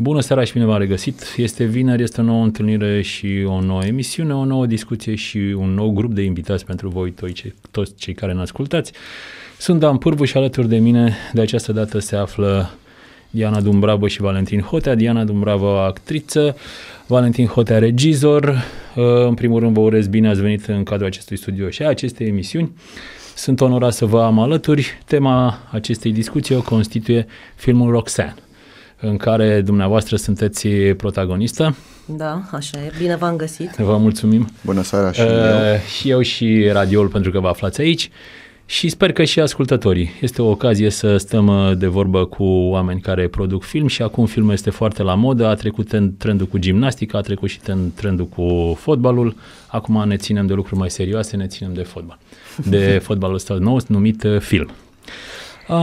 Bună seara și bine v-am regăsit! Este vineri, este o nouă întâlnire și o nouă emisiune, o nouă discuție și un nou grup de invitați pentru voi toți cei, toți cei care ne ascultați. Sunt Dan Pârvu și alături de mine de această dată se află Diana Dumbravă și Valentin Hotea. Diana Dumbravă, actriță, Valentin Hotea, regizor. Uh, în primul rând vă urez bine ați venit în cadrul acestui studio și a acestei emisiuni. Sunt onorat să vă am alături. Tema acestei discuții o constituie filmul Roxanne în care dumneavoastră sunteți protagonistă. Da, așa e. Bine v-am găsit. Vă mulțumim. Bună seara și uh, eu. Eu și radioul pentru că vă aflați aici și sper că și ascultătorii. Este o ocazie să stăm uh, de vorbă cu oameni care produc film și acum filmul este foarte la modă, a trecut în trendul cu gimnastica, a trecut și în trendul cu fotbalul, acum ne ținem de lucruri mai serioase, ne ținem de fotbal, de fotbalul ăsta nou numit uh, film.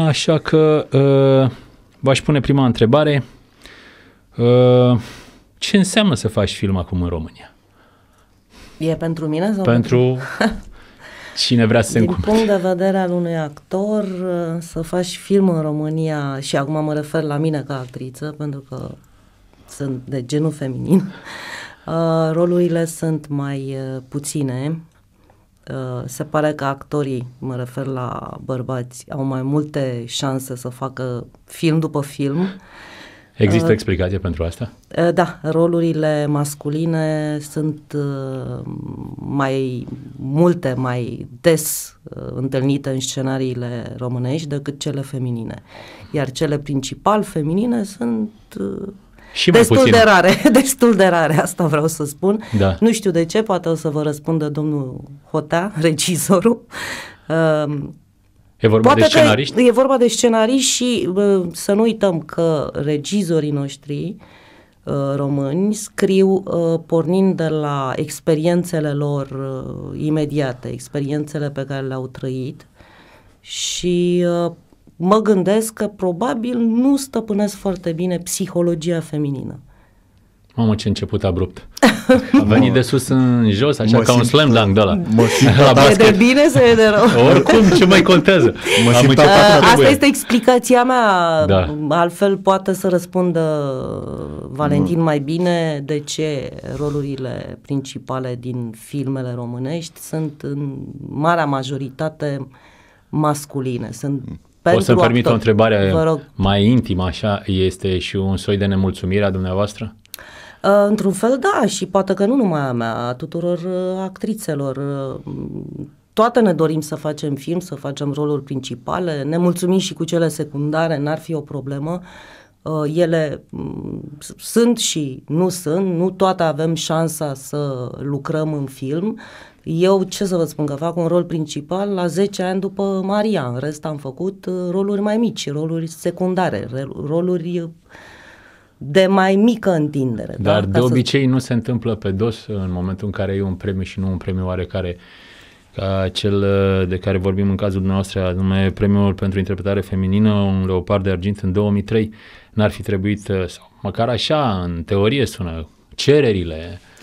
Așa că uh, v-aș pune prima întrebare. Uh, ce înseamnă să faci film acum în România? E pentru mine sau pentru... Cine vrea să se Din încumpere. punct de vedere al unui actor, uh, să faci film în România, și acum mă refer la mine ca actriță, pentru că sunt de genul feminin, uh, rolurile sunt mai puține, Uh, se pare că actorii, mă refer la bărbați, au mai multe șanse să facă film după film. Există uh, explicație pentru asta? Uh, da, rolurile masculine sunt uh, mai multe, mai des uh, întâlnite în scenariile românești decât cele feminine. Iar cele principal feminine sunt uh, și mai destul puțin. de rare, destul de rare, asta vreau să spun. Da. Nu știu de ce, poate o să vă răspundă domnul Hota, regizorul. Uh, E vorba Poate de scenariști? E vorba de scenariști și uh, să nu uităm că regizorii noștri uh, români scriu uh, pornind de la experiențele lor uh, imediate, experiențele pe care le-au trăit și uh, mă gândesc că probabil nu stăpânesc foarte bine psihologia feminină. Mamă, ce început abrupt. A venit de sus în jos, așa mă ca un slam dunk de ăla. la E de bine sau e de rău? Oricum, ce mai contează? Mă Am simt asta este explicația mea. Da. Altfel poate să răspundă Valentin mai bine de ce rolurile principale din filmele românești sunt în marea majoritate masculine. Sunt mm. Pentru o să-mi actor. o întrebare Vă rog. mai intimă, așa, este și un soi de nemulțumire a dumneavoastră? Uh, într-un fel, da, și poate că nu numai a mea, a tuturor uh, actrițelor. Uh, toate ne dorim să facem film, să facem roluri principale, ne mulțumim și cu cele secundare, n-ar fi o problemă. Ele mm, sunt și nu sunt, nu toate avem șansa să lucrăm în film, eu, ce să vă spun, că fac un rol principal la 10 ani după Maria. În rest am făcut uh, roluri mai mici, roluri secundare, roluri uh, de mai mică întindere. Da? Dar da? de să... obicei nu se întâmplă pe dos uh, în momentul în care e un premiu și nu un premiu oarecare ca cel de care vorbim în cazul dumneavoastră, anume premiul pentru interpretare feminină, un leopard de argint în 2003, n-ar fi trebuit, sau măcar așa, în teorie sună, cererile uh,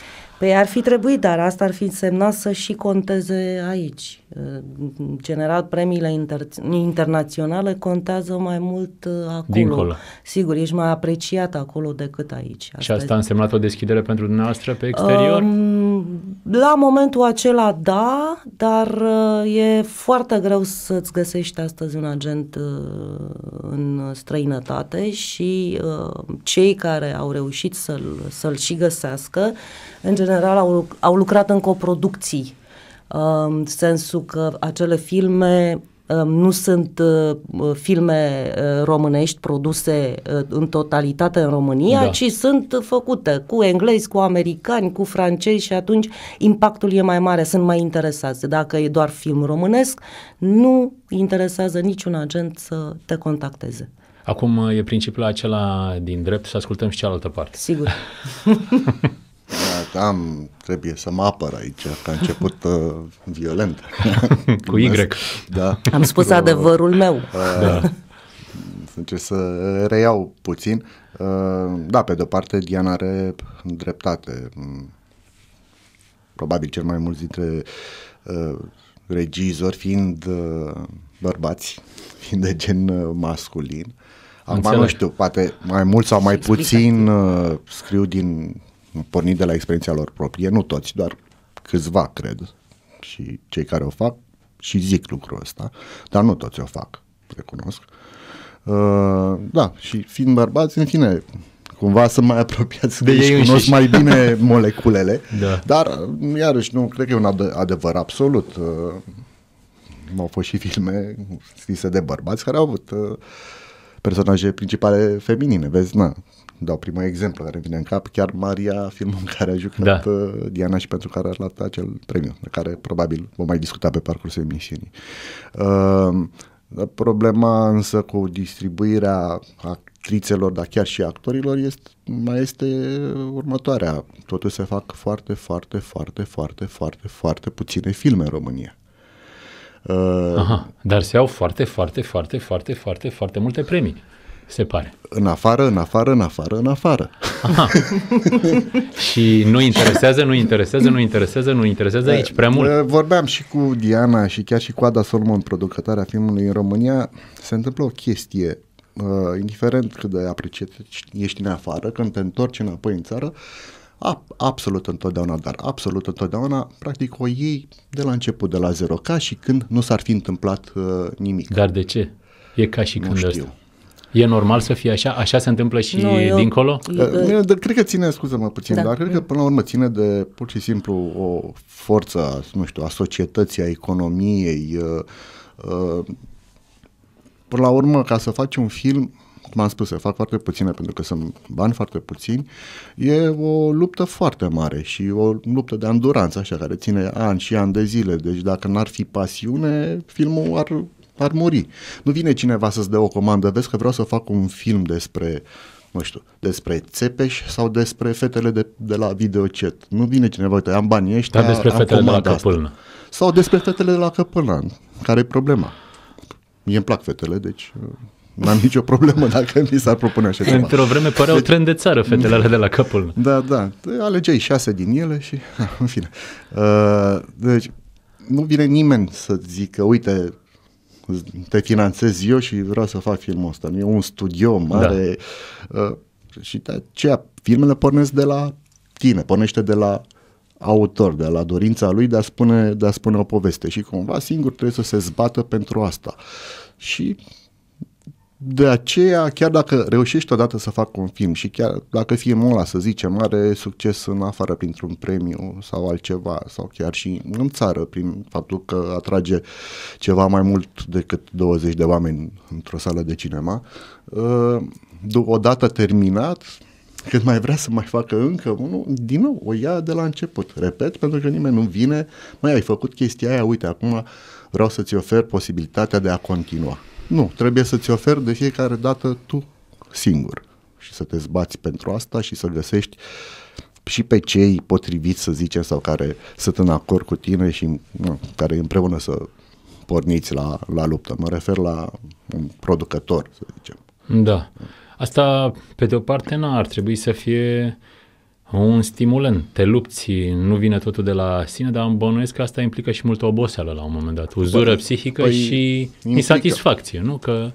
Păi ar fi trebuit, dar asta ar fi însemnat să și conteze aici. Generat general, premiile inter- internaționale contează mai mult uh, acolo. Dincolo. Sigur, ești mai apreciat acolo decât aici. Asta și asta a însemnat o deschidere pentru dumneavoastră pe exterior? Um, la momentul acela, da, dar uh, e foarte greu să-ți găsești astăzi un agent uh, în străinătate și cei care au reușit să-l, să-l și găsească, în general, au, au lucrat în coproducții în sensul că acele filme um, nu sunt uh, filme uh, românești produse uh, în totalitate în România, da. ci sunt făcute cu englezi, cu americani, cu francezi și atunci impactul e mai mare, sunt mai interesați. Dacă e doar film românesc, nu interesează niciun agent să te contacteze. Acum e principiul acela din drept să ascultăm și cealaltă parte. Sigur. am, trebuie să mă apăr aici, că a început uh, violent. Cu Y. Da. Am spus uh, adevărul meu. Uh, da. Încerc să reiau puțin. Uh, da, pe de-o parte, Diana are dreptate. Probabil cel mai mulți dintre uh, regizori fiind uh, bărbați, fiind de gen uh, masculin. Acum nu știu, poate mai mult sau mai puțin uh, scriu din pornit de la experiența lor proprie, nu toți, doar câțiva cred și cei care o fac și zic lucrul ăsta, dar nu toți o fac, recunosc. Uh, da, și fiind bărbați, în fine, cumva să mai apropiați de ei cunosc mai bine moleculele, da. dar iarăși nu cred că e un adevăr absolut. Uh, au fost și filme scrise de bărbați care au avut uh, personaje principale feminine, vezi, na, dau prima exemplu care vine în cap, chiar Maria, filmul în care a jucat da. Uh, Diana și pentru care a luat acel premiu, de care probabil vom mai discuta pe parcursul emisiunii. Uh, problema însă cu distribuirea actrițelor, dar chiar și actorilor, este, mai este următoarea. Totuși se fac foarte, foarte, foarte, foarte, foarte, foarte puține filme în România. Uh, Aha, dar se iau foarte, foarte, foarte, foarte, foarte, foarte multe premii se pare. În afară, în afară, în afară, în afară. Aha. și nu interesează, nu interesează, nu interesează, nu interesează aici prea mult. Eh, vorbeam și cu Diana și chiar și cu Ada Solomon, producătarea filmului în România. Se întâmplă o chestie uh, indiferent cât de apreciat ești în afară, când te întorci înapoi în țară, a, absolut întotdeauna, dar absolut întotdeauna, practic o iei de la început, de la zero, ca și când nu s-ar fi întâmplat uh, nimic. Dar de ce? E ca și nu când știu. Asta. E normal să fie așa? Așa se întâmplă și nu, eu, dincolo? Eu, eu, cred că ține, scuză-mă puțin, da. dar cred că până la urmă ține de pur și simplu o forță, nu știu, a societății, a economiei. Până la urmă, ca să faci un film, cum am spus, se fac foarte puține pentru că sunt bani foarte puțini, e o luptă foarte mare și o luptă de anduranță, așa, care ține ani și ani de zile. Deci dacă n-ar fi pasiune, filmul ar ar muri. Nu vine cineva să-ți dea o comandă, vezi că vreau să fac un film despre nu știu, despre Țepeș sau despre fetele de, de la videocet. Nu vine cineva, uite, am banii ăștia, Dar despre am fetele de la Căpâlnă. Asta. Sau despre fetele de la Căpâlnă. Care e problema? Mie îmi plac fetele, deci uh, N-am nicio problemă dacă mi s-ar propune așa ceva. Într-o vreme păreau deci, trend de țară fetele alea de la capul. Da, da. Alegeai șase din ele și, în fine. Uh, deci, nu vine nimeni să zică, uite, te finanțez eu și vreau să fac filmul ăsta. e un studio mare da. uh, și de aceea filmele pornesc de la tine, pornește de la autor, de la dorința lui de a spune, de a spune o poveste și cumva singur trebuie să se zbată pentru asta. Și de aceea, chiar dacă reușești odată să fac un film și chiar dacă filmul ăla, să zicem, are succes în afară printr-un premiu sau altceva, sau chiar și în țară, prin faptul că atrage ceva mai mult decât 20 de oameni într-o sală de cinema, uh, odată terminat, cât mai vrea să mai facă încă unul, din nou o ia de la început. Repet, pentru că nimeni nu vine, mai ai făcut chestia aia, uite, acum vreau să-ți ofer posibilitatea de a continua. Nu, trebuie să-ți oferi de fiecare dată tu singur și să te zbați pentru asta și să găsești și pe cei potriviți, să zicem, sau care sunt în acord cu tine și nu, care împreună să porniți la, la luptă. Mă refer la un producător, să zicem. Da. Asta, pe de o parte, nu ar trebui să fie uh, un stimulant. Te lupți, nu vine totul de la sine, dar îmi bănuiesc că asta implică și multă oboseală la un moment dat, uzură păi, psihică păi și implică. insatisfacție, nu? Că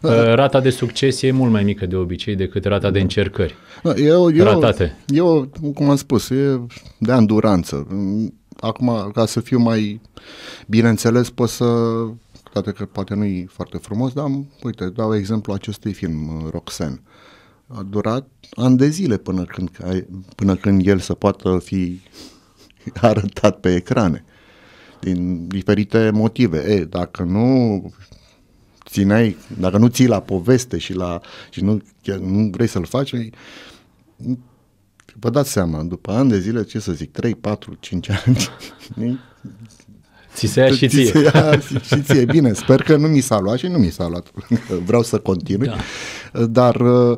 da. rata de succes e mult mai mică de obicei decât rata de da. încercări. Da, eu, eu, ratate. Eu, cum am spus, e de anduranță. Acum, ca să fiu mai bineînțeles, pot să toate că poate nu e foarte frumos, dar uite, dau exemplu acestui film, Roxanne a durat ani de zile până când, până când el să poată fi arătat pe ecrane. Din diferite motive. E, dacă nu țineai, dacă nu ții la poveste și, la, și nu, nu vrei să-l faci, vă dați seama, după ani de zile, ce să zic, 3, 4, 5 ani, Ți se ia și ție. Se ia și ție. Bine, sper că nu mi s-a luat și nu mi s-a luat. Vreau să continui. Da. Dar uh,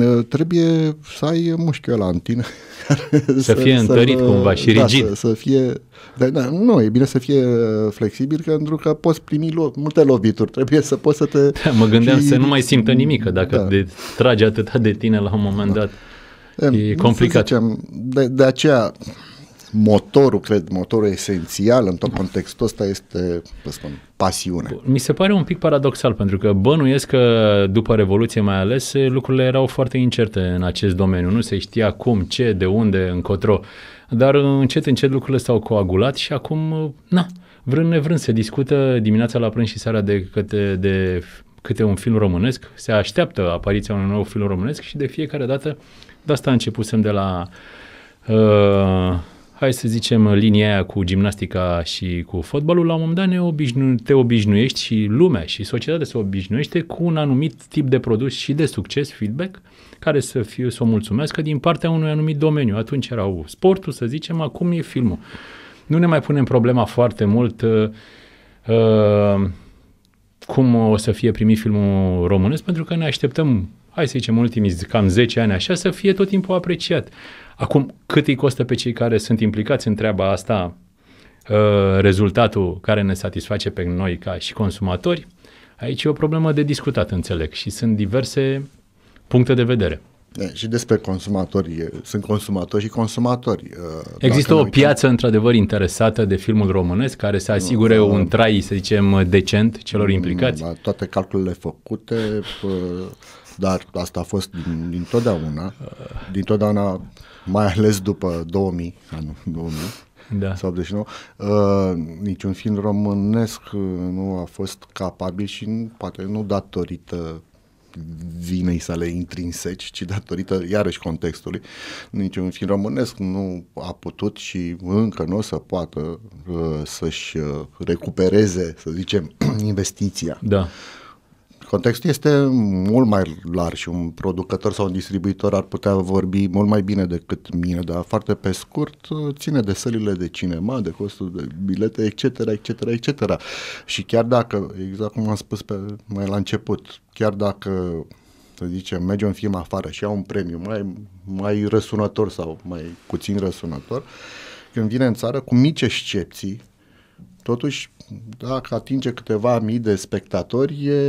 Ă, trebuie să ai mușchiul ăla în tine. Să, să fie să, întărit să, cumva și da, rigid. Să, să fie, da, da, nu, e bine să fie flexibil pentru că poți primi lo- multe lovituri, trebuie să poți să te... Da, mă gândeam fi, să nu mai simtă nimic, mm, dacă da. de, trage atâta de tine la un moment da. dat. E, e complicat. Zicem, de, de aceea motorul, cred, motorul esențial în tot contextul ăsta este, să spun, pasiune. Mi se pare un pic paradoxal, pentru că bănuiesc că după Revoluție mai ales lucrurile erau foarte incerte în acest domeniu. Nu se știa cum, ce, de unde, încotro. Dar încet, încet lucrurile s-au coagulat și acum, na, vrând nevrând, se discută dimineața la prânz și seara de câte, de câte un film românesc, se așteaptă apariția unui nou film românesc și de fiecare dată de asta începusem de la uh, hai să zicem, uh, linia aia cu gimnastica și cu fotbalul, la un moment dat ne obișnu- te obișnuiești și lumea și societatea se obișnuiește cu un anumit tip de produs și de succes, feedback, care să, fie, să o că din partea unui anumit domeniu. Atunci erau sportul, să zicem, acum e filmul. Nu ne mai punem problema foarte mult uh, uh, cum o să fie primit filmul românesc, pentru că ne așteptăm hai să zicem, ultimii cam 10 ani așa, să fie tot timpul apreciat. Acum, cât îi costă pe cei care sunt implicați în treaba asta uh, rezultatul care ne satisface pe noi ca și consumatori? Aici e o problemă de discutat, înțeleg, și sunt diverse puncte de vedere. De, da, și despre consumatori, sunt consumatori și consumatori. Uh, Există o piață într-adevăr interesată de filmul românesc care să asigure nu, da. un trai, să zicem, decent celor mm, implicați? Da, toate calculele făcute, dar asta a fost din, din totdeauna, uh. din totdeauna mai ales după 2000, anul 2000, da. sau 89, uh, niciun film românesc uh, nu a fost capabil și poate nu datorită vinei sale intrinseci, ci datorită iarăși contextului. Niciun film românesc nu a putut și încă nu o să poată uh, să-și uh, recupereze, să zicem, investiția. Da Contextul este mult mai larg și un producător sau un distribuitor ar putea vorbi mult mai bine decât mine, dar foarte pe scurt ține de sălile de cinema, de costul de bilete, etc., etc., etc. Și chiar dacă, exact cum am spus pe, mai la început, chiar dacă să zicem, merge un film afară și ia un premiu mai, mai răsunător sau mai puțin răsunător, când vine în țară, cu mici excepții, Totuși, dacă atinge câteva mii de spectatori, e,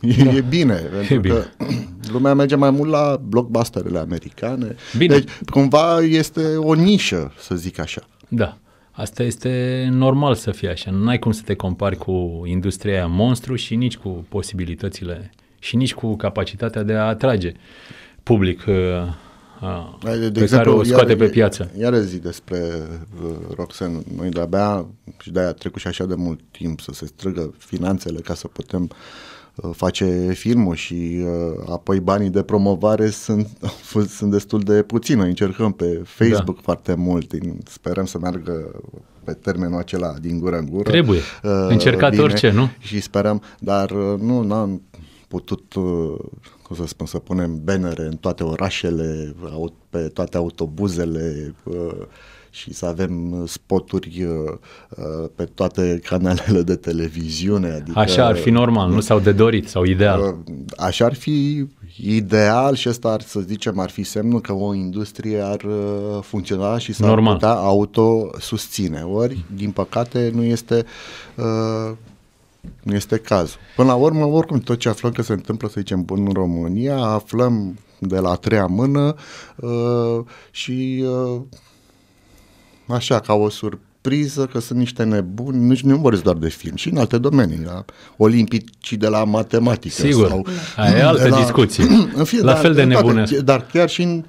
e, da. e bine, e pentru bine. că lumea merge mai mult la blockbusterele americane. Bine. Deci, cumva este o nișă, să zic așa. Da. Asta este normal să fie așa. N-ai cum să te compari cu industria aia monstru și nici cu posibilitățile și nici cu capacitatea de a atrage public uh, a, ah. de de pe exemplu, care o scoate iar, pe piață. Iar zi despre uh, Roxen, noi de-abia și de-aia a trecut și așa de mult timp să se strângă finanțele ca să putem uh, face filmul și uh, apoi banii de promovare sunt, sunt destul de puțini. Noi încercăm pe Facebook da. foarte mult, sperăm să meargă pe termenul acela din gură în gură. Trebuie, uh, încercat bine, orice, nu? Și sperăm, dar uh, nu, n-am putut uh, cum să spun, să punem bannere în toate orașele, pe toate autobuzele uh, și să avem spoturi uh, uh, pe toate canalele de televiziune. Adică, așa ar fi normal, nu? s-au de dorit, sau ideal. Așa ar fi ideal și asta ar, să zicem, ar fi semnul că o industrie ar funcționa și s-ar normal. putea autosusține. Ori, din păcate, nu este nu este cazul. Până la urmă, oricum, tot ce aflăm că se întâmplă, să zicem, bun în România, aflăm de la treia mână uh, și uh, așa, ca o surpriză, că sunt niște nebuni, nu nu vorbesc doar de film, și în alte domenii, la olimpicii de la matematică. Sigur, sau, aia e altă la, discuție. În fie, la dar, fel de nebune. Dar chiar și în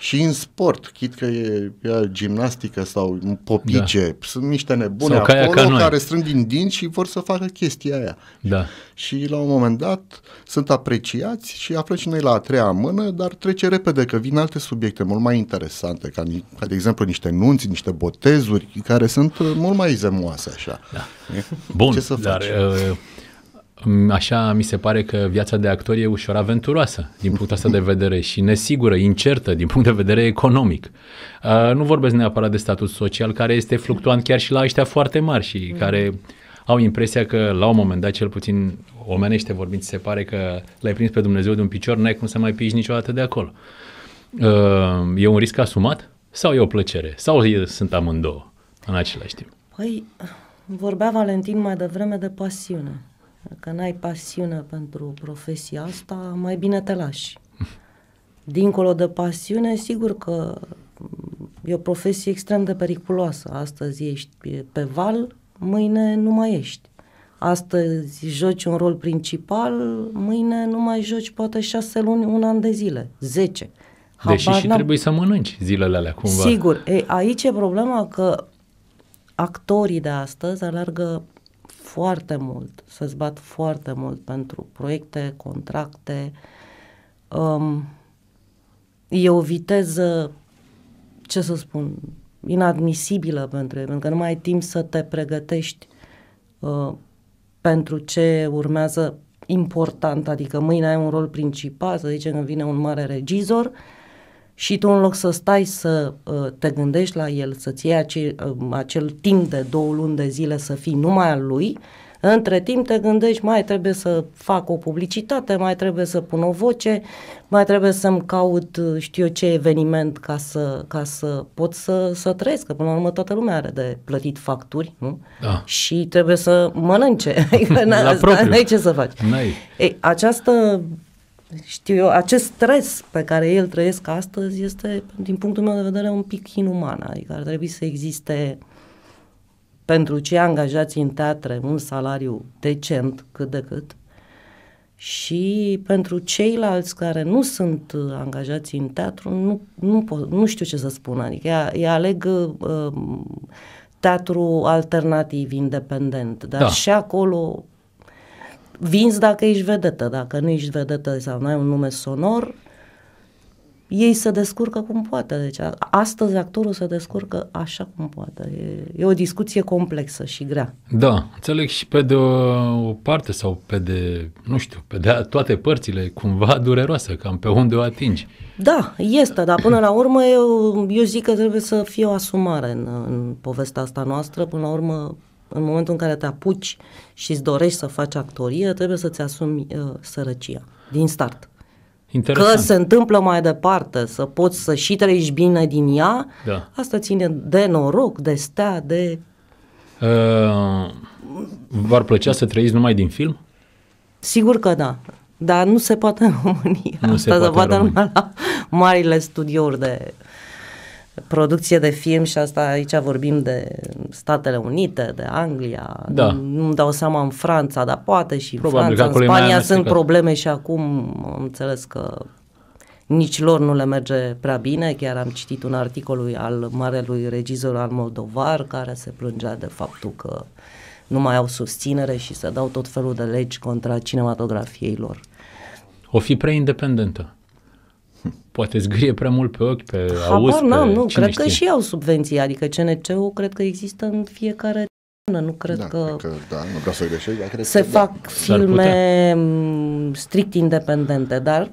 și în sport, chit că e, e gimnastică sau popice, da. sunt niște nebune sau acolo ca noi. care strâng din dinți și vor să facă chestia aia. Da. Și la un moment dat sunt apreciați și află și noi la a treia mână, dar trece repede că vin alte subiecte mult mai interesante, ca, ca de exemplu niște nunți, niște botezuri, care sunt uh, mult mai zemoase așa. Da. Bun, Ce să faci? uh, Mm, așa mi se pare că viața de actor e ușor aventuroasă din punctul ăsta de vedere și nesigură, incertă din punct de vedere economic. Uh, nu vorbesc neapărat de statut social care este fluctuant chiar și la ăștia foarte mari și mm. care au impresia că la un moment dat, cel puțin omenește vorbind, se pare că l-ai prins pe Dumnezeu de un picior, n-ai cum să mai piști niciodată de acolo. Uh, e un risc asumat sau e o plăcere? Sau e, sunt amândouă în același timp? Păi, vorbea Valentin mai devreme de pasiune. Dacă n-ai pasiune pentru profesia asta, mai bine te lași. Dincolo de pasiune, sigur că e o profesie extrem de periculoasă. Astăzi ești pe val, mâine nu mai ești. Astăzi joci un rol principal, mâine nu mai joci poate șase luni, un an de zile, zece. Habar Deși și n-am... trebuie să mănânci zilele alea cumva. Sigur, e, aici e problema că actorii de astăzi alargă foarte mult, să-ți bat foarte mult pentru proiecte, contracte. Um, e o viteză, ce să spun, inadmisibilă pentru ei, pentru că nu mai ai timp să te pregătești uh, pentru ce urmează important, adică mâine ai un rol principal, să zicem că vine un mare regizor, uh, și tu în loc să stai să uh, te gândești la el, să-ți iei acel, uh, acel timp de două luni de zile să fii numai al lui, între timp te gândești, mai trebuie să fac o publicitate, mai trebuie să pun o voce, mai trebuie să-mi caut uh, știu eu ce eveniment ca să, ca să pot să, să trăiesc, că până la urmă toată lumea are de plătit facturi, nu? Da. Și trebuie să mănânce, adică la ai propriu. n-ai ce să faci. N-ai. Ei, această știu eu, acest stres pe care el trăiesc astăzi este, din punctul meu de vedere, un pic inuman. Adică ar trebui să existe pentru cei angajați în teatre un salariu decent cât de cât și pentru ceilalți care nu sunt uh, angajați în teatru, nu, nu, pot, nu știu ce să spun. Adică ei aleg uh, um, teatru alternativ, independent, dar da. și acolo Vinzi dacă ești vedetă, dacă nu ești vedetă sau nu ai un nume sonor, ei se descurcă cum poate. Deci astăzi actorul se descurcă așa cum poate. E, e o discuție complexă și grea. Da, înțeleg și pe de o, o parte sau pe de, nu știu, pe de toate părțile, cumva dureroasă, cam pe unde o atingi. Da, este, dar până la urmă eu, eu zic că trebuie să fie o asumare în, în povestea asta noastră. Până la urmă în momentul în care te apuci și îți dorești să faci actorie, trebuie să-ți asumi uh, sărăcia din start. Interesant. Că se întâmplă mai departe, să poți să și trăiești bine din ea, da. asta ține de noroc, de stea, de... Uh, v-ar plăcea să trăiți numai din film? Sigur că da, dar nu se poate în România. Nu asta se poate, se poate numai la marile studiouri de producție de film și asta aici vorbim de Statele Unite, de Anglia, da. nu-mi dau seama în Franța, dar poate și Probabil Franța, în Spania sunt probleme și acum am înțeles că nici lor nu le merge prea bine, chiar am citit un articol al marelui regizor al Moldovar care se plângea de faptul că nu mai au susținere și să dau tot felul de legi contra cinematografiei lor. O fi prea independentă. Poate zgârie prea mult pe ochi, pe Habar auz, n-am, nu, cred știe? că și au subvenții, adică CNC-ul cred că există în fiecare nu cred da, că, că da, nu vreau să greșesc, dar cred se că, da. fac da. filme strict independente, dar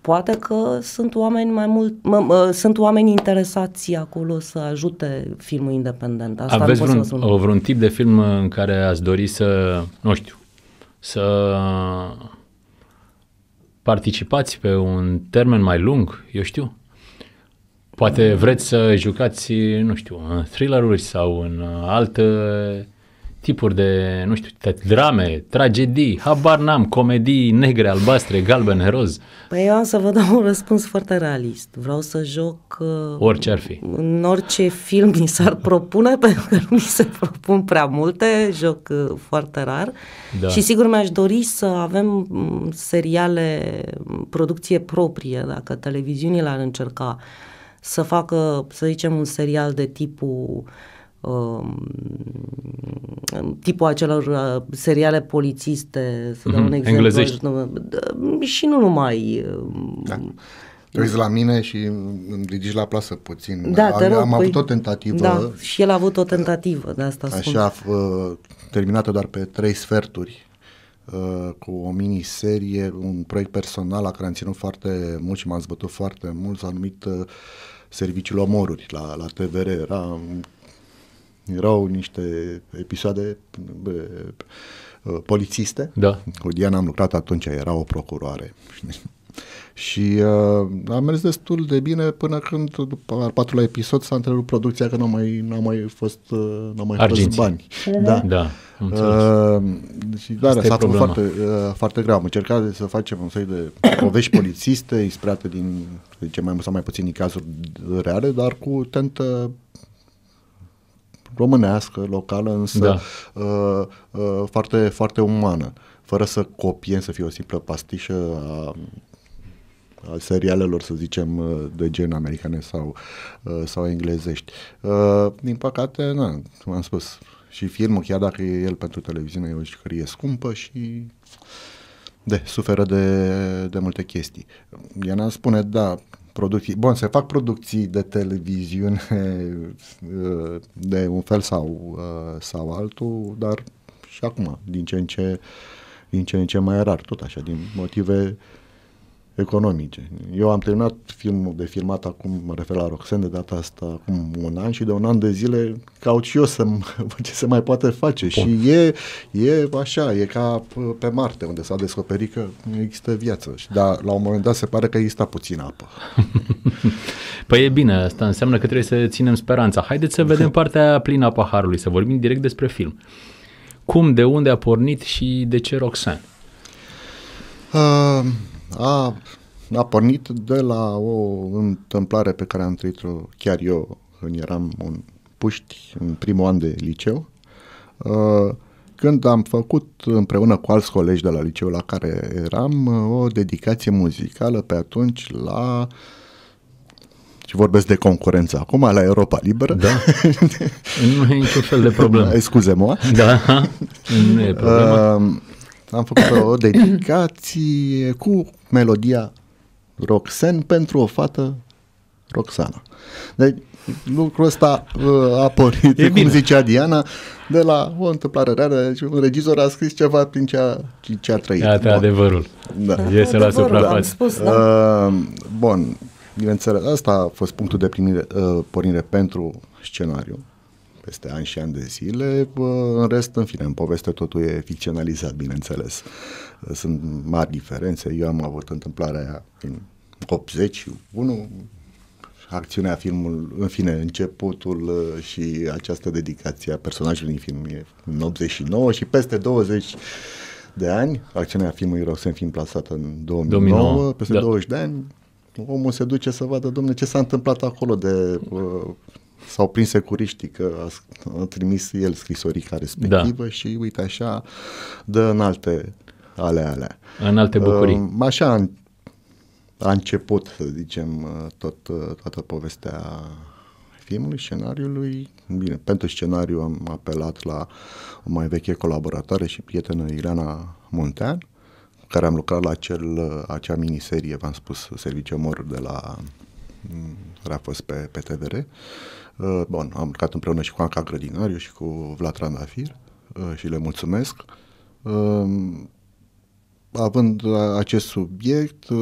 poate că sunt oameni mai mult, mă, mă, sunt oameni interesați acolo să ajute filmul independent. Asta Aveți vreun, vreun tip de film în care ați dori să, nu știu, să participați pe un termen mai lung, eu știu. Poate vreți să jucați, nu știu, în thriller sau în altă tipuri de, nu știu, drame, tragedii, habar n-am, comedii negre, albastre, galbene, roz? Păi eu am să vă dau un răspuns foarte realist. Vreau să joc uh, orice ar fi. în orice film mi s-ar propune, pentru că nu mi se propun prea multe, joc uh, foarte rar. Da. Și sigur mi-aș dori să avem mm, seriale, mm, producție proprie, dacă televiziunile ar încerca să facă, să zicem, un serial de tipul Um, tipul acelor uh, seriale polițiste, să mm-hmm. dau un mhm, exemplu. Englezești. Uh, și nu numai. Um, da. uiți la mine și îmi ridici la plasă puțin. Da, te am, rog, am păi, avut păi, o tentativă. Da, și el a avut o tentativă, de asta spun. Așa, spun. Uh, terminată doar pe trei sferturi, cu o miniserie, un proiect personal la care am ținut foarte mult și m-am zbătut foarte mult, s-a numit Serviciul Omoruri la, la TVR. Era erau niște episoade polițiste. Da. Cu Diana am lucrat atunci, era o procuroare. și uh, a mers destul de bine până când, după al patrulea episod, s-a întrerupt producția că nu mai, n-a mai fost, uh, n-a mai Arginții. fost bani. Da. da. Uh, și da, s-a făcut foarte, uh, foarte greu. Am încercat să facem un soi de povești polițiste inspirate din, ce mai mult sau mai puțin din cazuri reale, dar cu tentă românească, locală, însă da. uh, uh, foarte, foarte umană, fără să copiem, să fie o simplă pastișă a a serialelor, să zicem, uh, de gen americane sau, uh, sau englezești. Uh, din păcate, na, am spus, și filmul, chiar dacă e el pentru televiziune, e o jucărie scumpă și de, suferă de, de multe chestii. Iana spune, da, producții. Bun, se fac producții de televiziune eh, de un fel sau, eh, sau altul, dar și acum, din ce în ce, din ce, în ce mai rar, tot așa, din motive uh, economice. Eu am terminat filmul de filmat acum, mă refer la Roxen de data asta acum un an și de un an de zile caut și eu să ce se mai poate face Bun. și e, e așa, e ca pe Marte unde s-a descoperit că există viață, dar la un moment dat se pare că există puțină apă. păi e bine, asta înseamnă că trebuie să ținem speranța. Haideți să vedem partea plină a paharului, să vorbim direct despre film. Cum, de unde a pornit și de ce Roxen? Uh, a, a pornit de la o întâmplare pe care am trăit-o chiar eu când eram un puști în primul an de liceu. când am făcut împreună cu alți colegi de la liceu la care eram o dedicație muzicală pe atunci la și vorbesc de concurență acum, la Europa Liberă. Da. nu e niciun fel de problemă. Scuze-mă. Da, nu e problemă. Uh, am făcut o dedicație cu melodia Roxen pentru o fată Roxana. Deci lucrul ăsta uh, a pornit, e cum bine. zicea Diana, de la o întâmplare rară. Deci un regizor a scris ceva prin ce a, ce a trăit. Iată bon. adevărul. Da. Iese la suprafață. Da. Spus, da. Uh, bun, bineînțeles, asta a fost punctul de primire, uh, pornire pentru scenariu peste ani și ani de zile. Uh, în rest, în fine, în poveste totul e ficționalizat, bineînțeles. Uh, sunt mari diferențe. Eu am avut întâmplarea aia în 81, acțiunea filmul, în fine, începutul uh, și această dedicație a personajului în film e în 89 și peste 20 de ani, acțiunea filmului să fiind plasată în 2009, 2009 peste da. 20 de ani, omul se duce să vadă, domne, ce s-a întâmplat acolo de uh, s-au prins securiștii că a, a trimis el scrisorica da. respectivă da. și uite așa dă în alte ale alea. În alte ehm, bucurii. Așa a început, să zicem, uh, tot, uh, toată povestea filmului, scenariului. Bine, pentru scenariu am apelat la o mai veche colaboratoare și prietenă Ileana Muntean, care am lucrat la acel, uh, acea miniserie, v-am spus, Serviciu Mor de la mm, care a fost pe, pe TVR. Bun, am lucrat împreună și cu Anca Grădinariu și cu Vlad Randafir și le mulțumesc. Ehm, având uh, acest subiect, uh,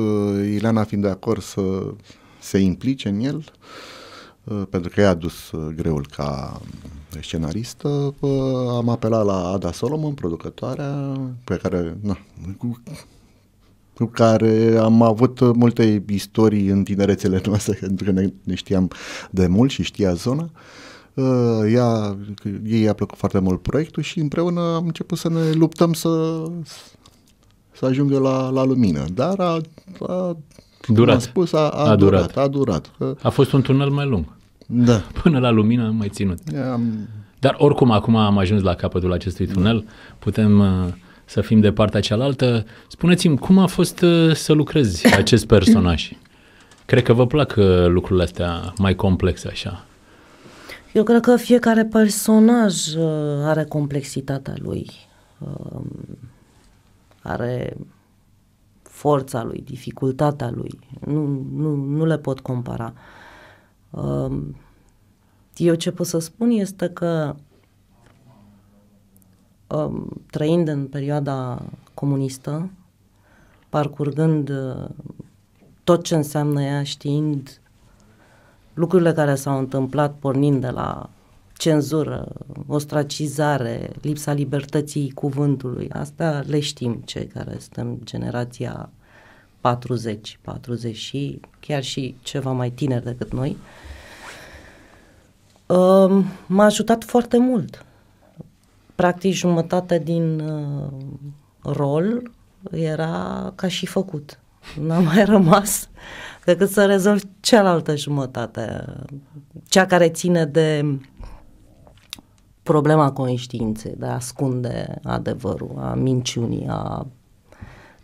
Ileana fiind de acord să se implice în el, uh, pentru că i-a dus greul ca scenaristă, am apelat la Ada Solomon, producătoarea, pe care, na, cu care am avut multe istorii în tinerețele noastre, pentru că ne, ne știam de mult și știa zona. ea, ei a plăcut foarte mult proiectul și împreună am început să ne luptăm să, să ajungă la, la lumină. Dar a, a durat. Am spus, a, a, a durat, durat. A durat. A fost un tunel mai lung. Da. Până la lumină am mai ținut. Am... Dar oricum acum am ajuns la capătul acestui da. tunel. Putem uh, să fim de partea cealaltă. Spuneți-mi, cum a fost uh, să lucrezi acest personaj? Cred că vă plac uh, lucrurile astea mai complexe așa. Eu cred că fiecare personaj are complexitatea lui. Um, are forța lui, dificultatea lui. Nu, nu, nu le pot compara. Um, eu ce pot să spun este că um, trăind în perioada comunistă, parcurgând uh, tot ce înseamnă ea, știind lucrurile care s-au întâmplat pornind de la cenzură, ostracizare, lipsa libertății cuvântului. Asta le știm cei care suntem generația 40, 40 și chiar și ceva mai tineri decât noi. Ehm, m-a ajutat foarte mult. Practic jumătate din uh, rol era ca și făcut. N-a mai rămas decât să rezolv cealaltă jumătate, cea care ține de problema conștiinței, de a ascunde adevărul, a minciunii, a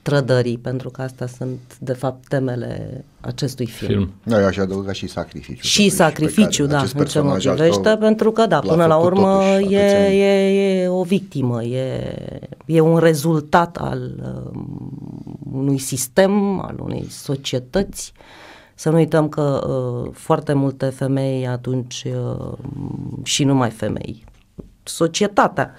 trădării, pentru că astea sunt, de fapt, temele acestui film. film. Da, eu aș adăuga și sacrificiu. Și totuși, sacrificiu, da, în ce mă privește, pentru că, da, până la urmă e, e, e o victimă, e, e un rezultat al uh, unui sistem, al unei societăți. Să nu uităm că uh, foarte multe femei atunci uh, și numai femei societatea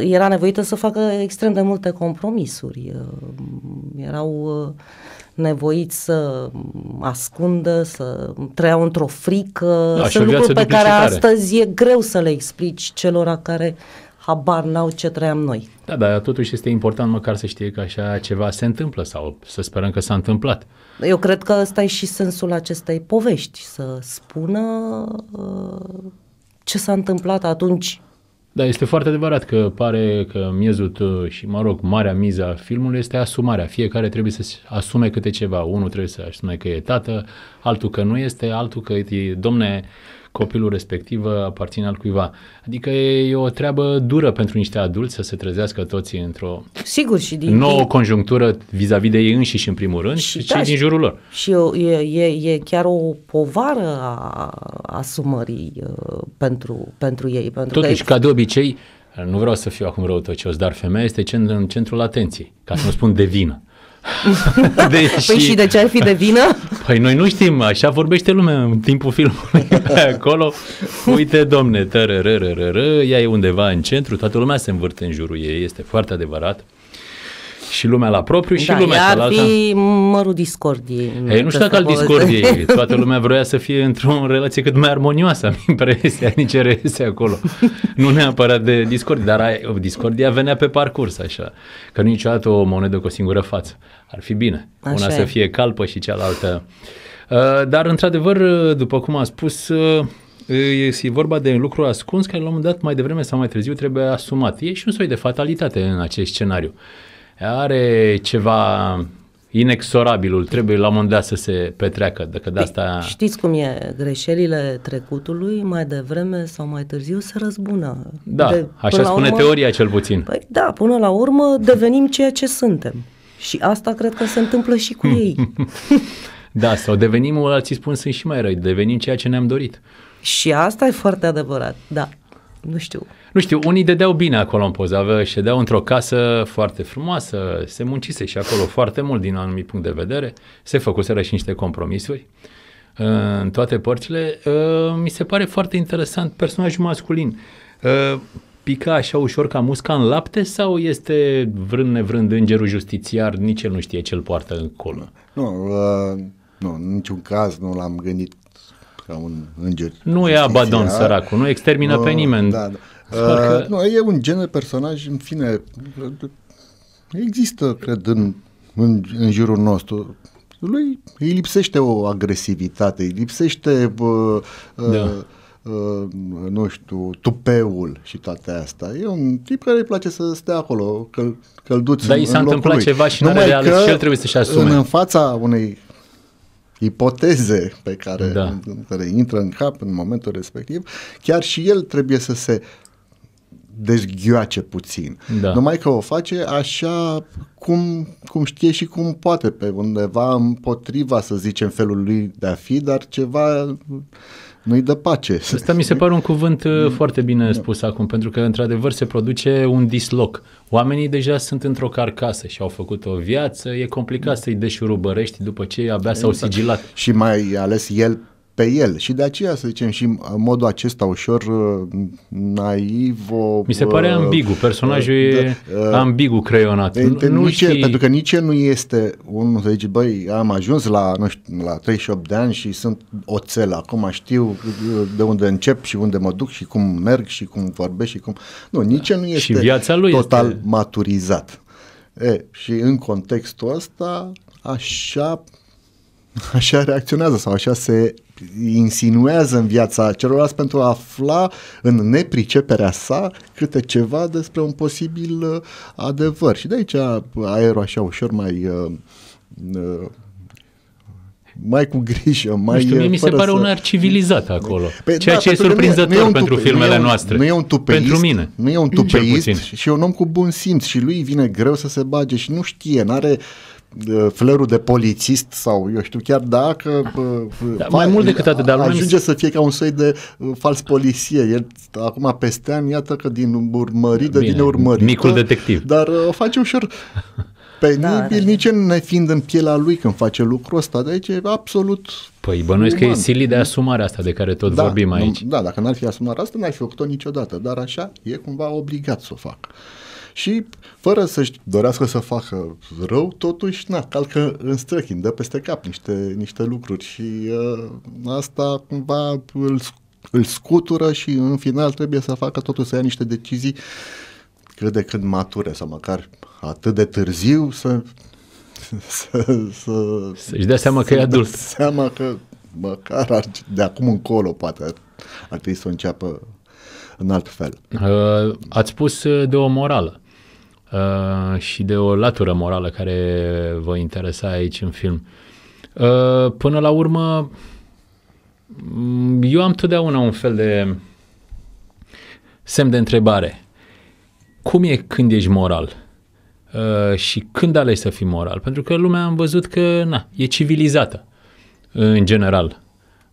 era nevoită să facă extrem de multe compromisuri. Uh, erau uh, nevoiți să ascundă, să trăiau într-o frică, da, sunt lucruri pe care astăzi e greu să le explici celor care habar n-au ce trăiam noi. Da, dar totuși este important măcar să știe că așa ceva se întâmplă sau să sperăm că s-a întâmplat. Eu cred că ăsta e și sensul acestei povești, să spună uh, ce s-a întâmplat atunci. Da, este foarte adevărat că pare că miezul uh, și, mă rog, marea miza a filmului este asumarea. Fiecare trebuie să asume câte ceva. Unul trebuie să asume că e tată, altul că nu este, altul că e, domne, uh, copilul respectiv aparține al cuiva. Adică e, e o treabă dură pentru niște adulți să se trezească toți într-o Sigur, și din, nouă din... conjunctură vis-a-vis de ei înșiși în primul rând și, și da, cei din jurul lor. Și e, e, e chiar o povară a asumării uh, pentru, pentru ei. Pentru Totuși, că... ca de obicei, nu vreau să fiu acum răutăcios, dar femeia este în centrul atenției, ca să nu spun de vină. Păi Deși... Păi și de ce ar fi de vină? Păi noi nu știm, așa vorbește lumea în timpul filmului acolo. Uite, domne, ră ea e undeva în centru, toată lumea se învârte în jurul ei, este foarte adevărat și lumea la propriu și da, lumea ar cealaltă. ar fi mărul discordiei. Ei, nu știu dacă al discordiei. Toată lumea vroia să fie într-o relație cât mai armonioasă, am impresia, nici rese acolo. nu neapărat de discordie, dar discordia venea pe parcurs, așa. Că nu niciodată o monedă cu o singură față. Ar fi bine. Așa Una e. să fie calpă și cealaltă. Uh, dar, într-adevăr, uh, după cum am spus, este uh, vorba de un lucru ascuns care la un moment dat, mai devreme sau mai târziu, trebuie asumat. E și un soi de fatalitate în acest scenariu are ceva inexorabilul, trebuie la un moment dat să se petreacă, dacă de păi, asta... Știți cum e, greșelile trecutului mai devreme sau mai târziu se răzbună. Da, de, așa spune urmă, teoria cel puțin. Păi da, până la urmă devenim ceea ce suntem și asta cred că se întâmplă și cu ei. da, sau devenim, alții spun, sunt și mai răi, devenim ceea ce ne-am dorit. Și asta e foarte adevărat, da. Nu știu nu știu, unii dădeau bine acolo în poză, aveau, ședeau într-o casă foarte frumoasă, se muncise și acolo foarte mult din anumit punct de vedere, se făcuseră și niște compromisuri uh, în toate părțile. Uh, mi se pare foarte interesant personajul masculin. Uh, pica așa ușor ca musca în lapte sau este vrând nevrând îngerul justițiar, nici el nu știe ce îl poartă în colă? Nu, nu, în niciun caz nu l-am gândit ca un înger. Nu e abadon săracul, nu extermină nu, pe nimeni. Da, da. Că... Uh, nu, e un gen de personaj, în fine, există, cred, în, în, în jurul nostru. Lui îi lipsește o agresivitate, îi lipsește, uh, da. uh, uh, nu știu, tupeul și toate astea. E un tip care îi place să stea acolo, că, călduț Dar în, i s-a întâmplat lui. ceva și nu are de și el trebuie să-și asume. În, în fața unei ipoteze pe care, da. care intră în cap în momentul respectiv, chiar și el trebuie să se dezghioace puțin. Da. Numai că o face așa cum, cum știe și cum poate, pe undeva împotriva, să zicem, felul lui de a fi, dar ceva nu-i dă pace. Asta mi se pare un cuvânt uh, mm. foarte bine da. spus acum, pentru că într-adevăr se produce un disloc. Oamenii deja sunt într-o carcasă și au făcut o viață, e complicat să-i deșurubărești după ce abia s-au exact. sigilat. Și mai ales el pe el și de aceea, să zicem, și uh, modul acesta ușor uh, naiv. Mi se pare uh, ambigu, personajul uh, e da, uh, ambigu creionat. De, nu nici știi... Pentru că nici nu este unul să zici, băi, am ajuns la, nu știu, la 38 de ani și sunt oțel, acum știu de unde încep și unde mă duc și cum merg și cum vorbesc și cum... Nu, nici da. nu este și viața lui total este... maturizat. E, și în contextul ăsta, așa așa reacționează sau așa se insinuează în viața celorlalți pentru a afla în nepriceperea sa câte ceva despre un posibil uh, adevăr. Și de aici uh, aerul așa ușor mai uh, mai cu grijă, mai... Nu știu, mie mi se pare să... un ar civilizat păi, acolo, pe, da, ceea da, ce e surprinzător nu e, nu e pentru tupe, filmele nu e, noastre. Nu e un tupeist, pentru mine. Nu e un tupeist și e un om cu bun simț și lui vine greu să se bage și nu știe, n-are uh, flărul de polițist sau eu știu chiar dacă uh, da, uh, fa- mai mult decât atât, dar ajunge să fie ca un soi de fals polițist El acum peste ani, iată că din urmărit, Bine, din urmărit. Micul detectiv. Dar o face ușor penibil, da, da nici da. eu ne fiind în pielea lui când face lucrul ăsta, deci e absolut Păi bănuiesc că e silit de asumarea asta de care tot da, vorbim aici. da, dacă n-ar fi asumarea asta, n-ar fi făcut-o niciodată, dar așa e cumva obligat să o facă și fără să-și dorească să facă rău, totuși, na, calcă în străchin, dă peste cap niște, niște lucruri și uh, asta cumva îl, îl scutură și în final trebuie să facă totuși să ia niște decizii uh, cât de cât mature sau măcar atât de târziu să să, să, și dea seama să că e adult. seama că măcar ar, de acum încolo poate ar, ar trebui să înceapă în alt fel. Uh, ați spus uh, de o morală uh, și de o latură morală care vă interesa aici în film. Până la urmă, mm, eu am totdeauna un fel de semn de întrebare cum e când ești moral uh, și când alegi să fii moral. Pentru că lumea am văzut că na, e civilizată uh, în general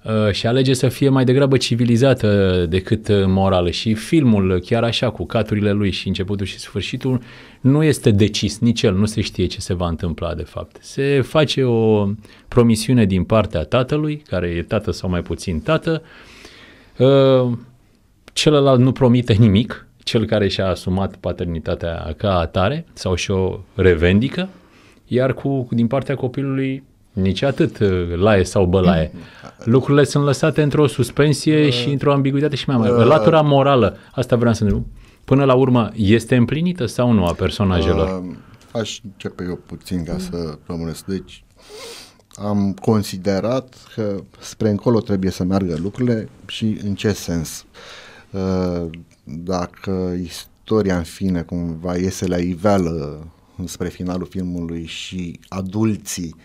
uh, și alege să fie mai degrabă civilizată decât uh, morală. Și filmul, chiar așa, cu caturile lui și începutul și sfârșitul, nu este decis, nici el nu se știe ce se va întâmpla de fapt. Se face o promisiune din partea tatălui, care e tată sau mai puțin tată, uh, celălalt nu promite nimic, cel care și-a asumat paternitatea ca atare sau și-o revendică, iar cu, din partea copilului nici atât uh, laie sau bălaie. Lucrurile sunt lăsate într-o suspensie uh, și într-o ambiguitate și mai mare. Uh, Latura morală, asta vreau să ne până la urmă este împlinită sau nu a personajelor? Uh, aș începe eu puțin ca să rămânesc. Deci am considerat că spre încolo trebuie să meargă lucrurile și în ce sens. Uh, dacă istoria în fine cumva iese la iveală spre finalul filmului și adulții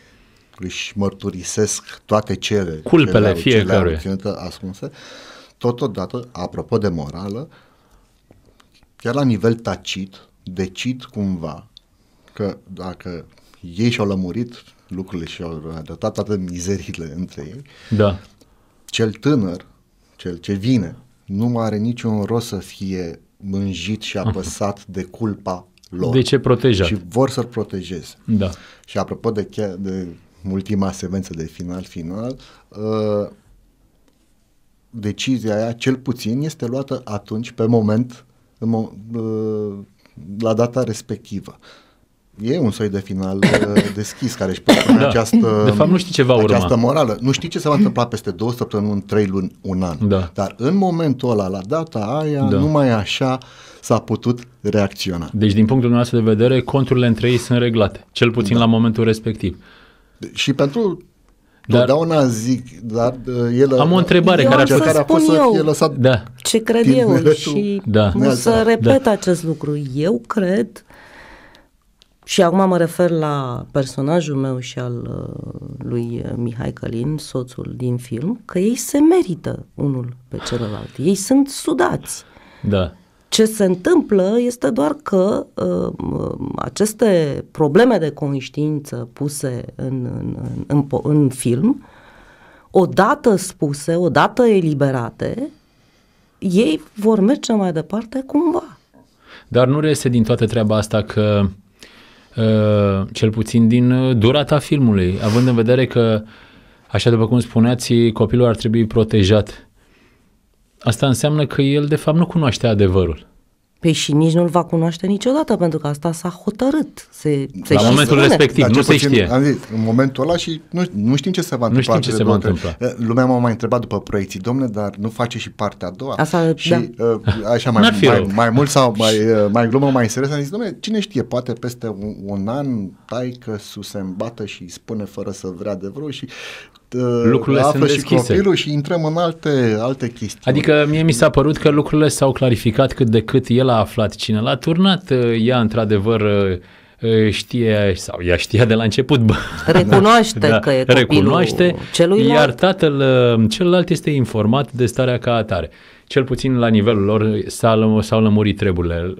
își mărturisesc toate cele culpele fiecăruia ascunse, totodată, apropo de morală, chiar la nivel tacit, decid cumva că dacă ei și-au lămurit lucrurile și au arătat toate mizerile între ei, da. cel tânăr, cel ce vine, nu mai are niciun rost să fie mânjit și apăsat mhm. de culpa lor. De ce protejat? Și vor să-l protejeze. Da. Și apropo de, chiar, de ultima sevență de final-final, uh, decizia aia, cel puțin, este luată atunci, pe moment, în, uh, la data respectivă. Uh, E un soi de final uh, deschis care își propune da. această, de fapt, nu știi ce va urma. această morală. Nu știi ce se va întâmpla peste două săptămâni, trei luni, un an. Da. Dar în momentul ăla, la data aia, da. numai așa s-a putut reacționa. Deci, din punctul nostru de vedere, conturile între ei sunt reglate, cel puțin da. la momentul respectiv. Și pentru dar, totdeauna zic, dar uh, el... Am o întrebare uh, care a fi să să Fie lăsat da. ce cred eu și da. să repet da. acest lucru. Eu cred și acum mă refer la personajul meu și al uh, lui uh, Mihai Călin, soțul din film, că ei se merită unul pe celălalt. Ei sunt sudați. Da. Ce se întâmplă este doar că uh, aceste probleme de conștiință puse în, în, în, în, în film, odată spuse, odată eliberate, ei vor merge mai departe cumva. Dar nu reiese din toată treaba asta că Uh, cel puțin din uh, durata filmului, având în vedere că, așa după cum spuneați, copilul ar trebui protejat. Asta înseamnă că el, de fapt, nu cunoaște adevărul. Păi și nici nu-l va cunoaște niciodată, pentru că asta s-a hotărât. Se, se la momentul spune. respectiv, nu se știe. Am zis, în momentul ăla și nu, nu știm ce se va întâmpla. Nu știm ce se va întâmpla. Eh, lumea m-a mai întrebat după proiecții, domne, dar nu face și partea a doua. Asta, și da. uh, așa mai, mai, mai, mult sau mai, uh, mai glumă, mai serios, am zis, domne, cine știe, poate peste un, un an taică sus se îmbată și spune fără să vrea de vreo și Uh, lucrurile află sunt și deschise. profilul și intrăm în alte, alte chestii. Adică mie mi s-a părut că lucrurile s-au clarificat cât de cât el a aflat cine l-a turnat. Uh, ea, într-adevăr, uh, știe sau ea știa de la început. Bă, recunoaște da, că e copilul recunoaște, celuilalt. Iar tatăl celălalt este informat de starea ca atare. Cel puțin la nivelul lor s-au, s-au lămurit treburile.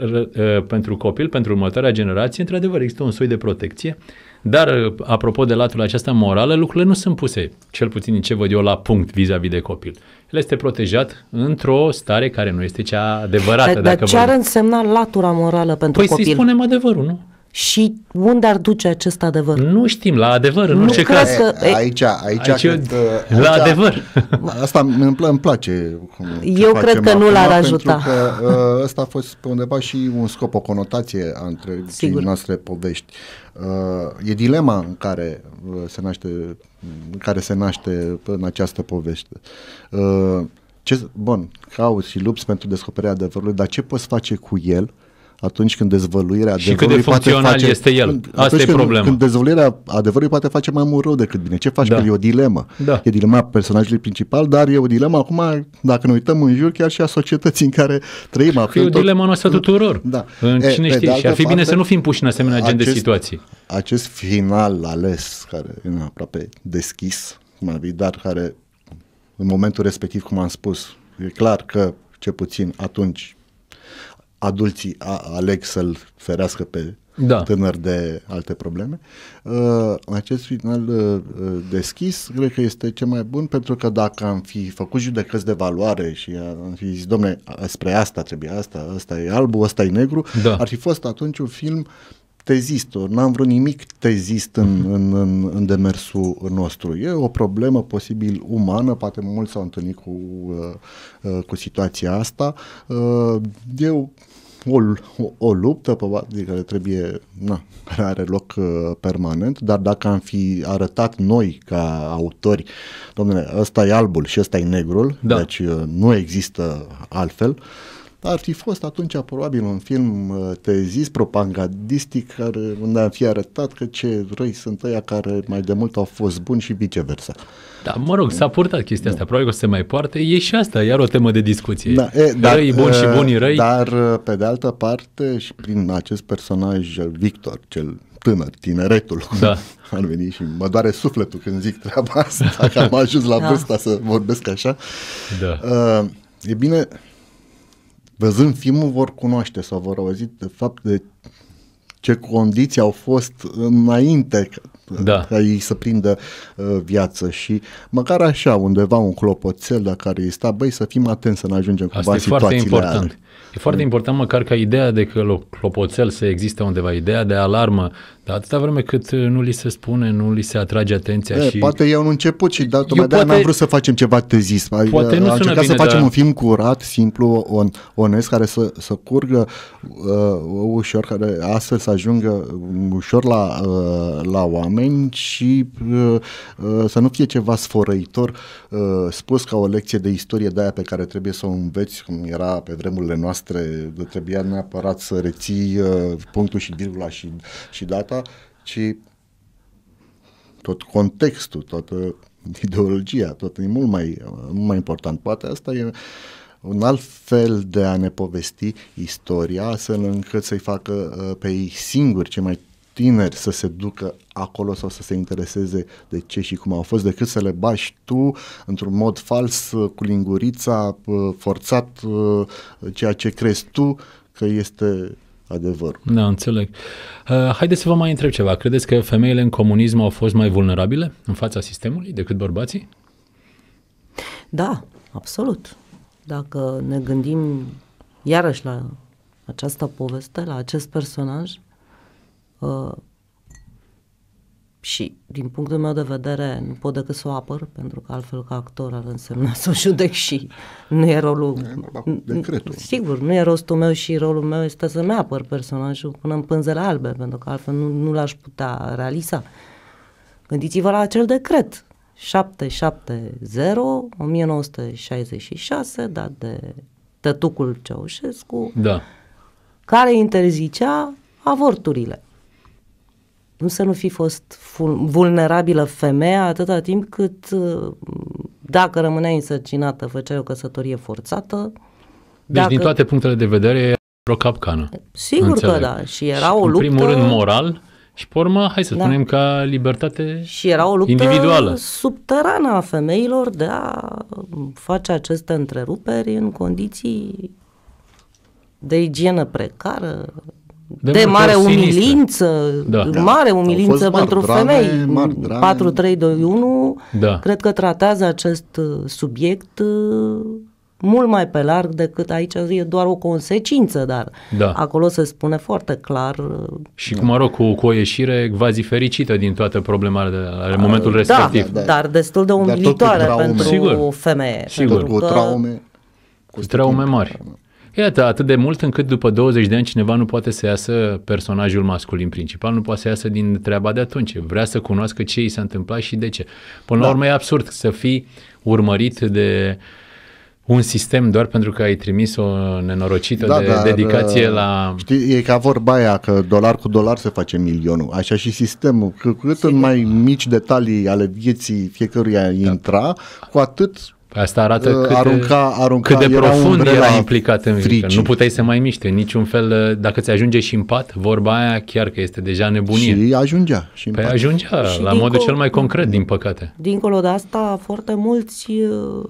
Pentru copil, pentru următoarea generație, într-adevăr, există un soi de protecție dar, uh, apropo de latul acesta morală, lucrurile nu sunt puse, cel puțin din ce văd eu, la punct vis-a-vis de copil. El este protejat într-o stare care nu este cea adevărată. Dar, dacă dar ce ar însemna latura morală pentru păi copil? Păi să-i spunem adevărul, nu? și unde ar duce acest adevăr? Nu știm, la adevăr, în nu orice caz. Că, Aici, aici, aici, aici, cred, aici, la adevăr. Asta îmi, îmi place. Eu cred că nu l-ar ajuta. Pentru că ă, ăsta a fost pe undeva și un scop, o conotație a întregii noastre povești. Ă, e dilema în care ă, se naște, în care se naște în această poveste. Ce, bun, cauți și lupți pentru descoperirea adevărului, dar ce poți face cu el uh, atunci când dezvăluirea și cât de funcțional face, este el. Asta e problema. Când dezvăluirea adevărului poate face mai mult rău decât bine. Ce faci? Da. Că e o dilemă. Da. E dilema personajului principal, dar e o dilemă acum, dacă ne uităm în jur, chiar și a societății în care trăim. Că e o tot... dilemă noastră da. tuturor. Da. În e, cine știe. Și ar fi bine să nu fim puși în asemenea acest, gen de situații. Acest final ales, care e aproape deschis, cum dar care în momentul respectiv, cum am spus, e clar că, ce puțin atunci, adulții aleg să-l ferească pe da. tânăr de alte probleme. Uh, acest final uh, uh, deschis cred că este cel mai bun pentru că dacă am fi făcut judecăți de valoare și am fi zis, domne, spre asta trebuie asta, asta e alb, asta e negru, da. ar fi fost atunci un film tezist, n-am vrut nimic tezist în, mhm. în, în, în demersul nostru. E o problemă posibil umană, poate mulți s-au întâlnit cu, uh, uh, cu situația asta. Eu o, o, luptă probabil care trebuie, na, care are loc uh, permanent, dar dacă am fi arătat noi ca autori, domnule, ăsta e albul și ăsta e negrul, da. deci uh, nu există altfel, uh, ar fi fost atunci probabil un film tezis uh, propagandistic care unde am fi arătat că ce răi sunt ăia care mai de mult au fost buni și viceversa. Da, mă rog, s-a purtat chestia da. asta, probabil că se mai poarte. E și asta, iar o temă de discuție. Da, e, dar, răi buni și uh, buni răi. Dar, uh, pe de altă parte, și prin acest personaj, Victor, cel tânăr, tineretul. Da. Ar veni și mă doare sufletul când zic treaba asta, că am ajuns la da. vârsta da. să vorbesc așa. Da. Uh, e bine, văzând filmul vor cunoaște sau vor auzi de fapt de ce condiții au fost înainte da. ca ei să prindă uh, viață și măcar așa undeva un clopoțel la care îi sta, băi să fim atenți să ne ajungem cu situațiile foarte important. Alea. E foarte important măcar ca ideea de că clopoțel să existe undeva, ideea de alarmă, dar atâta vreme cât uh, nu li se spune, nu li se atrage atenția e, și... Poate e un început și dar tocmai poate... n-am vrut să facem ceva tezis. Adică poate nu sună bine, să facem dar... un film curat, simplu, on, onest, care să, să curgă uh, ușor, care astfel să ajungă ușor la, uh, la oameni și uh, uh să nu fie ceva sfărăitor uh, spus ca o lecție de istorie de aia pe care trebuie să o înveți, cum era pe vremurile noastre trebuia neapărat să reții uh, punctul și virgula și, și data, ci tot contextul, toată ideologia, tot e mult mai, mult mai important. Poate asta e un alt fel de a ne povesti istoria, astfel încât să-i facă uh, pe ei singuri cei mai tineri să se ducă acolo sau să se intereseze de ce și cum au fost, decât să le bași tu într-un mod fals, uh, cu lingurița, uh, forțat, uh, ceea ce crezi tu că este adevărul. Da, înțeleg. haideți să vă mai întreb ceva. Credeți că femeile în comunism au fost mai vulnerabile în fața sistemului decât bărbații? Da, absolut. Dacă ne gândim iarăși la această poveste, la acest personaj, Uh, și, din punctul meu de vedere, nu pot decât să o apăr, pentru că altfel ca actor ar însemna să o judec și nu e rolul... Decretul. Sigur, nu e rostul meu și rolul meu este să mă apăr personajul până în pânzele albe, pentru că altfel nu, nu l-aș putea realiza. Gândiți-vă la acel decret 770-1966, dat de tătucul Ceaușescu, da. care interzicea avorturile cum să nu fi fost vulnerabilă femeia atâta timp cât uh, dacă rămânea însărcinată, făcea o căsătorie forțată. Deci dacă... din toate punctele de vedere o capcană. Sigur înțeleg. că da. Și era și o luptă... În primul rând moral și pe urmă, hai să da. spunem ca libertate Și era o luptă individuală. subterană a femeilor de a face aceste întreruperi în condiții de igienă precară, de, de mare umilință, da. da. mare umilință mari, pentru drame, femei. 4321 da. cred că tratează acest uh, subiect uh, mult mai pe larg decât aici e doar o consecință, dar da. acolo se spune foarte clar. Uh, Și cum mă rog, cu, cu o ieșire quasi fericită din toată problema de la momentul da, respectiv. Da, da. dar destul de umilitoare pentru o femeie. Sigur. Pentru cu că, traume. Cu traume mari. Iată, atât de mult încât după 20 de ani cineva nu poate să iasă personajul masculin principal, nu poate să iasă din treaba de atunci. Vrea să cunoască ce i s-a întâmplat și de ce. Până la da. urmă e absurd să fii urmărit de un sistem doar pentru că ai trimis o nenorocită da, de dar, dedicație uh, la... Știi, e ca vorba aia că dolar cu dolar se face milionul, așa și sistemul. Cu cât Sigur. în mai mici detalii ale vieții fiecăruia da. intra, cu atât Asta arată uh, cât, arunca, de, arunca, cât de era profund era implicat în frici. Nu puteai să mai miște niciun fel. Uh, dacă ți ajunge și în pat, vorba aia chiar că este deja nebunie. Și ajungea. Și păi pat. ajungea, și la dincolo, modul cel mai concret, din păcate. Dincolo de asta, foarte mulți uh,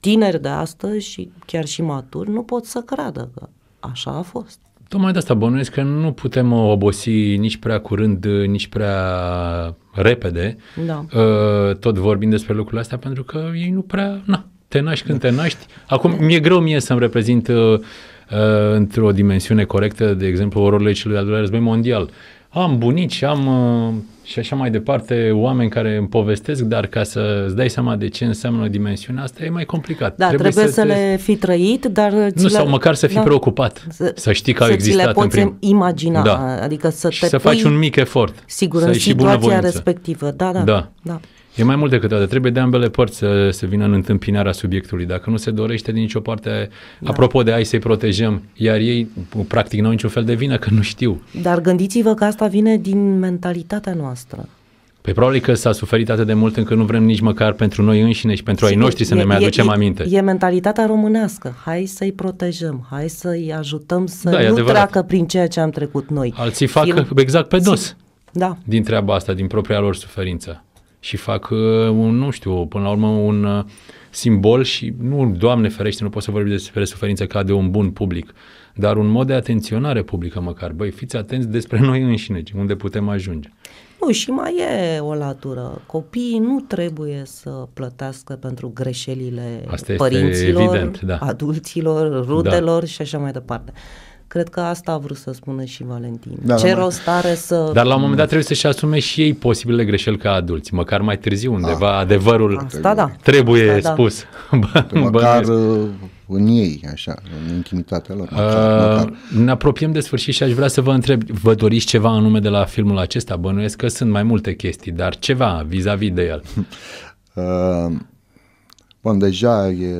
tineri de astăzi și chiar și maturi nu pot să creadă că așa a fost. Tocmai de asta bănuiesc că nu putem obosi nici prea curând, nici prea repede, da. Uh, tot vorbind despre lucrurile astea, pentru că ei nu prea, na, te naști când te naști. Acum, mi-e greu mie să-mi reprezint uh, uh într-o dimensiune corectă, de exemplu, rolul celui de-al doilea război mondial. Am bunici, am uh, și așa mai departe, oameni care îmi povestesc, dar ca să îți dai seama de ce înseamnă dimensiunea asta e mai complicat. Da, trebuie, trebuie să, să le fi trăit, dar... Nu, le... sau măcar să fii da. preocupat, să, să știi că au existat le poți în prim... imagina, da. adică să te să faci un mic efort. Sigur, să în situația bunăvoință. respectivă, da, da. da. da. E mai mult decât atât. Trebuie de ambele părți să se vină în întâmpinarea subiectului. Dacă nu se dorește din nicio parte, da. apropo de ai să-i protejăm, iar ei practic nu au niciun fel de vină că nu știu. Dar gândiți-vă că asta vine din mentalitatea noastră. Păi probabil că s-a suferit atât de mult încât nu vrem nici măcar pentru noi înșine și pentru ai noștri să e, ne mai aducem e, aminte. E mentalitatea românească. Hai să-i protejăm, hai să-i ajutăm să da, nu adevărat. treacă prin ceea ce am trecut noi. Alții fac Fim... exact pe dos. Da. Din treaba asta, din propria lor suferință și fac, uh, un, nu știu, până la urmă un uh, simbol și nu, Doamne ferește, nu pot să vorbim despre suferință ca de un bun public, dar un mod de atenționare publică măcar. Băi, fiți atenți despre noi înșine, unde putem ajunge. Nu, și mai e o latură. Copiii nu trebuie să plătească pentru greșelile Asta părinților, evident, da. adulților, da. rudelor da. și așa mai departe. Cred că asta a vrut să spună și Valentin. Da, Ce da, da, rost are să... Dar la un moment dat trebuie să-și asume și ei posibile greșeli ca adulți, măcar mai târziu undeva, a, da. adevărul asta, da. trebuie asta, da. spus. Da. măcar uh, în ei, așa, în intimitatea lor. Măcar, uh, Ne apropiem de sfârșit și aș vrea să vă întreb, vă doriți ceva anume de la filmul acesta? Bănuiesc că sunt mai multe chestii, dar ceva vis-a-vis de el. Uh, bun, deja e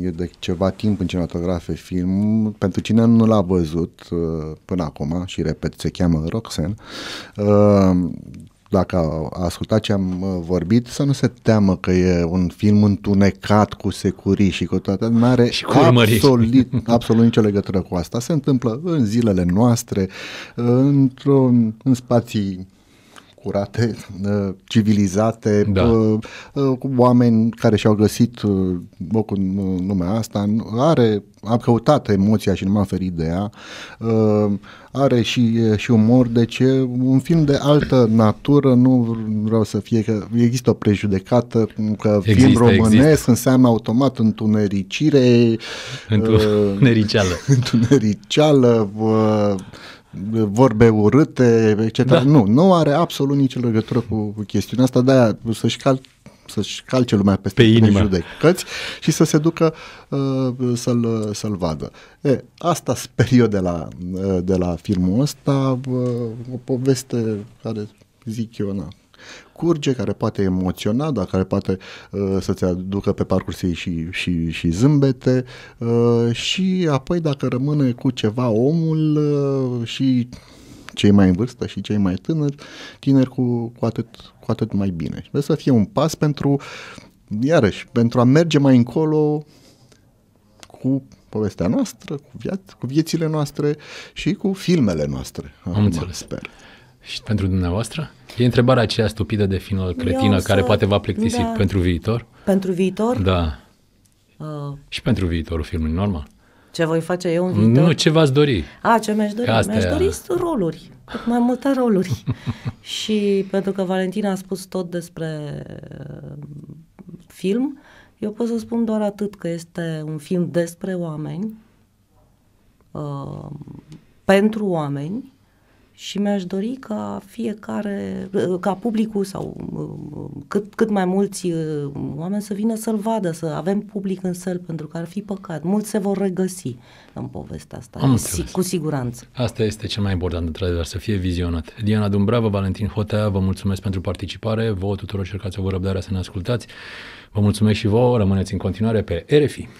e de ceva timp în cinematografe film. Pentru cine nu l-a văzut uh, până acum, și repet, se cheamă Roxanne, uh, dacă a ascultat ce am uh, vorbit, să nu se teamă că e un film întunecat cu securii și cu toate, nu are absolut, absolut nicio legătură cu asta. Se întâmplă în zilele noastre, într-un, în spații curate, uh, civilizate, da. Uh, uh, cu oameni care și-au găsit locul în lumea asta, are, a căutat emoția și nu m-a ferit de ea, are și, și umor, deci un film de altă natură, nu vreau să fie că există o prejudecată că există, film românesc există. înseamnă automat întunericire, întunericeală, întunericeală vorbe urâte, etc. Da. Nu, nu are absolut nicio legătură cu chestiunea asta, de-aia să-și cal să-și calce lumea peste pe inimă. judecăți și să se ducă uh, să-l, să-l vadă. E, asta sper eu de la, uh, de la filmul ăsta, uh, o poveste care zic eu, na, curge, care poate emoționa, dar care poate uh, să-ți aducă pe parcursul ei și, și, și zâmbete uh, și apoi dacă rămâne cu ceva omul uh, și cei mai în vârstă și cei mai tânări, tineri cu, cu, atât, cu atât mai bine. Deci trebuie să fie un pas pentru, iarăși, pentru a merge mai încolo cu povestea noastră, cu, viaț- cu viețile noastre și cu filmele noastre. Am înțeles. Sper. Și pentru dumneavoastră? E întrebarea aceea stupidă de final cretină să... care poate va plictisi da. pentru viitor? Pentru viitor? Da. Uh. Și pentru viitorul filmului, normal. Ce voi face eu în viitor? Nu, ce v-ați dori? A, ce mi-aș dori? Mi-aș dori roluri, cât mai multe roluri. și pentru că Valentina a spus tot despre uh, film, eu pot să spun doar atât, că este un film despre oameni, uh, pentru oameni, și mi-aș dori ca fiecare, ca publicul sau um, cât, cât mai mulți uh, oameni să vină să-l vadă, să avem public în săl, pentru că ar fi păcat. Mulți se vor regăsi în povestea asta, Am si, cu siguranță. Asta este cel mai important, într-adevăr, să fie vizionat. Diana Dumbrava, Valentin Hotea, vă mulțumesc pentru participare, vouă tuturor cercați care ați răbdarea să ne ascultați. Vă mulțumesc și vouă, rămâneți în continuare pe RFI.